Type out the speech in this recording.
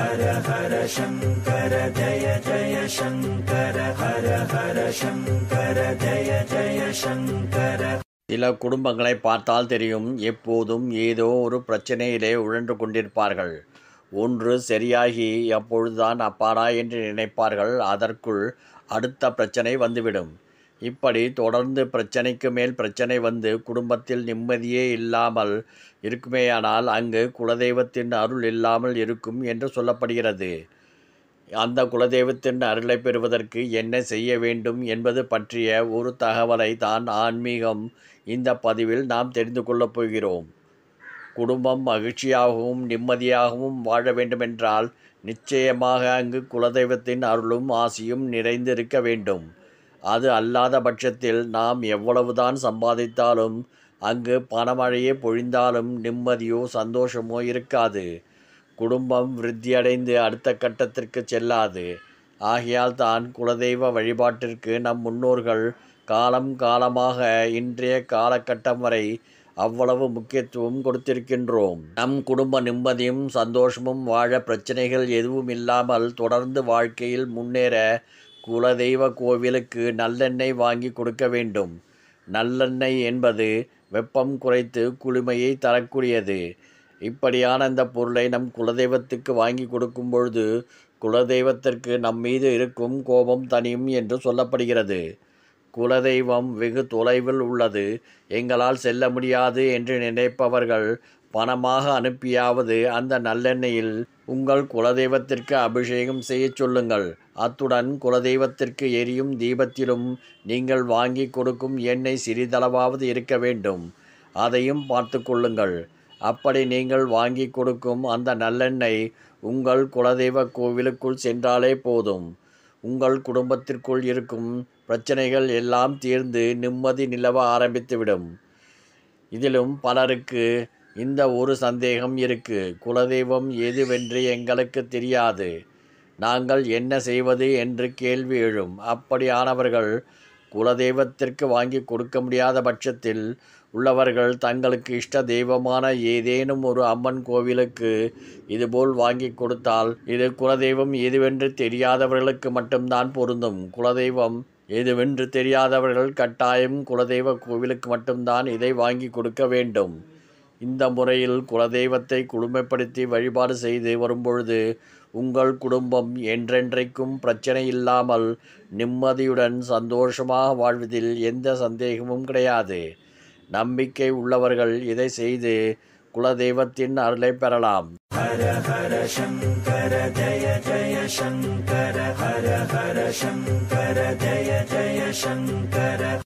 ஹர ஹர சங்கர ஜய ஜய சங்கர ஹர ஹர சங்கர ஜய ஜய சங்கர சில குடும்பங்களை பார்த்தால் தெரியும் எப்போதும் ஏதோ ஒரு பிரச்சனையிலே உழன்று கொண்டிருப்பார்கள் ஒன்று சரியாகி அப்பொழுதுதான் அப்பாடா என்று நினைப்பார்கள் அதற்குள் அடுத்த பிரச்சனை வந்துவிடும் இப்படி தொடர்ந்து பிரச்சனைக்கு மேல் பிரச்சனை வந்து குடும்பத்தில் நிம்மதியே இல்லாமல் இருக்குமேயானால் அங்கு குலதெய்வத்தின் அருள் இல்லாமல் இருக்கும் என்று சொல்லப்படுகிறது அந்த குலதெய்வத்தின் அருளை பெறுவதற்கு என்ன செய்ய வேண்டும் என்பது பற்றிய ஒரு தகவலை தான் ஆன்மீகம் இந்த பதிவில் நாம் தெரிந்து கொள்ளப் போகிறோம் குடும்பம் மகிழ்ச்சியாகவும் நிம்மதியாகவும் வாழ வேண்டுமென்றால் நிச்சயமாக அங்கு குலதெய்வத்தின் அருளும் ஆசியும் நிறைந்திருக்க வேண்டும் அது அல்லாத பட்சத்தில் நாம் எவ்வளவுதான் சம்பாதித்தாலும் அங்கு பணமழையே பொழிந்தாலும் நிம்மதியோ சந்தோஷமோ இருக்காது குடும்பம் விருத்தியடைந்து அடுத்த கட்டத்திற்கு செல்லாது ஆகையால் தான் குலதெய்வ வழிபாட்டிற்கு நம் முன்னோர்கள் காலம் காலமாக இன்றைய காலகட்டம் வரை அவ்வளவு முக்கியத்துவம் கொடுத்திருக்கின்றோம் நம் குடும்ப நிம்மதியும் சந்தோஷமும் வாழ பிரச்சனைகள் எதுவும் இல்லாமல் தொடர்ந்து வாழ்க்கையில் முன்னேற குலதெய்வ கோவிலுக்கு நல்லெண்ணெய் வாங்கி கொடுக்க வேண்டும் நல்லெண்ணெய் என்பது வெப்பம் குறைத்து குளுமையை தரக்கூடியது இப்படியான அந்த பொருளை நம் குலதெய்வத்துக்கு வாங்கி கொடுக்கும் பொழுது குலதெய்வத்திற்கு நம் மீது இருக்கும் கோபம் தனியும் என்று சொல்லப்படுகிறது குலதெய்வம் வெகு தொலைவில் உள்ளது எங்களால் செல்ல முடியாது என்று நினைப்பவர்கள் பணமாக அனுப்பியாவது அந்த நல்லெண்ணெயில் உங்கள் குலதெய்வத்திற்கு அபிஷேகம் செய்ய சொல்லுங்கள் அத்துடன் குலதெய்வத்திற்கு எரியும் தீபத்திலும் நீங்கள் வாங்கி கொடுக்கும் எண்ணெய் சிறிதளவாவது இருக்க வேண்டும் அதையும் பார்த்து கொள்ளுங்கள் அப்படி நீங்கள் வாங்கி கொடுக்கும் அந்த நல்லெண்ணெய் உங்கள் குலதெய்வ கோவிலுக்குள் சென்றாலே போதும் உங்கள் குடும்பத்திற்குள் இருக்கும் பிரச்சனைகள் எல்லாம் தீர்ந்து நிம்மதி நிலவ ஆரம்பித்துவிடும் இதிலும் பலருக்கு இந்த ஒரு சந்தேகம் இருக்கு குலதெய்வம் எதுவென்று எங்களுக்கு தெரியாது நாங்கள் என்ன செய்வது என்று கேள்வி எழும் அப்படியானவர்கள் குலதெய்வத்திற்கு வாங்கி கொடுக்க முடியாத பட்சத்தில் உள்ளவர்கள் தங்களுக்கு இஷ்ட தெய்வமான ஏதேனும் ஒரு அம்மன் கோவிலுக்கு இதுபோல் வாங்கி கொடுத்தால் இது குலதெய்வம் எதுவென்று தெரியாதவர்களுக்கு மட்டும்தான் பொருந்தும் குலதெய்வம் எதுவென்று தெரியாதவர்கள் கட்டாயம் குலதெய்வ கோவிலுக்கு மட்டும்தான் இதை வாங்கி கொடுக்க வேண்டும் இந்த முறையில் குலதெய்வத்தை குழுமைப்படுத்தி வழிபாடு செய்து வரும்பொழுது உங்கள் குடும்பம் என்றென்றைக்கும் பிரச்சனை இல்லாமல் நிம்மதியுடன் சந்தோஷமாக வாழ்வதில் எந்த சந்தேகமும் கிடையாது நம்பிக்கை உள்ளவர்கள் இதை செய்து குலதெய்வத்தின் அருளை பெறலாம் ஹர ஹர சங்கர ஜய ஜய சங்கர ஹர ஹர சங்கர ஜய ஜய சங்கர